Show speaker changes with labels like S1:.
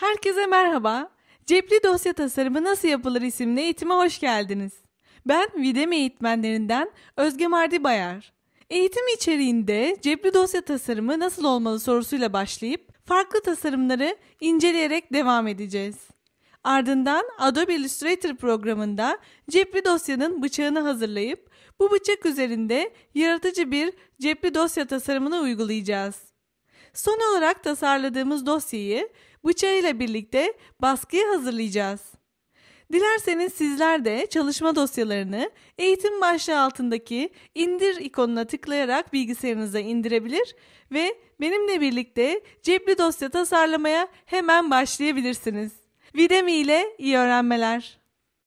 S1: Herkese merhaba. Cepli Dosya Tasarımı Nasıl Yapılır isimli eğitime hoş geldiniz. Ben Videme eğitmenlerinden Özge Mardi Bayar. Eğitim içeriğinde cepli dosya tasarımı nasıl olmalı sorusuyla başlayıp farklı tasarımları inceleyerek devam edeceğiz. Ardından Adobe Illustrator programında cepli dosyanın bıçağını hazırlayıp bu bıçak üzerinde yaratıcı bir cepli dosya tasarımını uygulayacağız. Son olarak tasarladığımız dosyayı bıçağıyla birlikte baskıya hazırlayacağız. Dilerseniz sizler de çalışma dosyalarını eğitim başlığı altındaki indir ikonuna tıklayarak bilgisayarınıza indirebilir ve benimle birlikte cepli dosya tasarlamaya hemen başlayabilirsiniz. Videmi ile iyi öğrenmeler.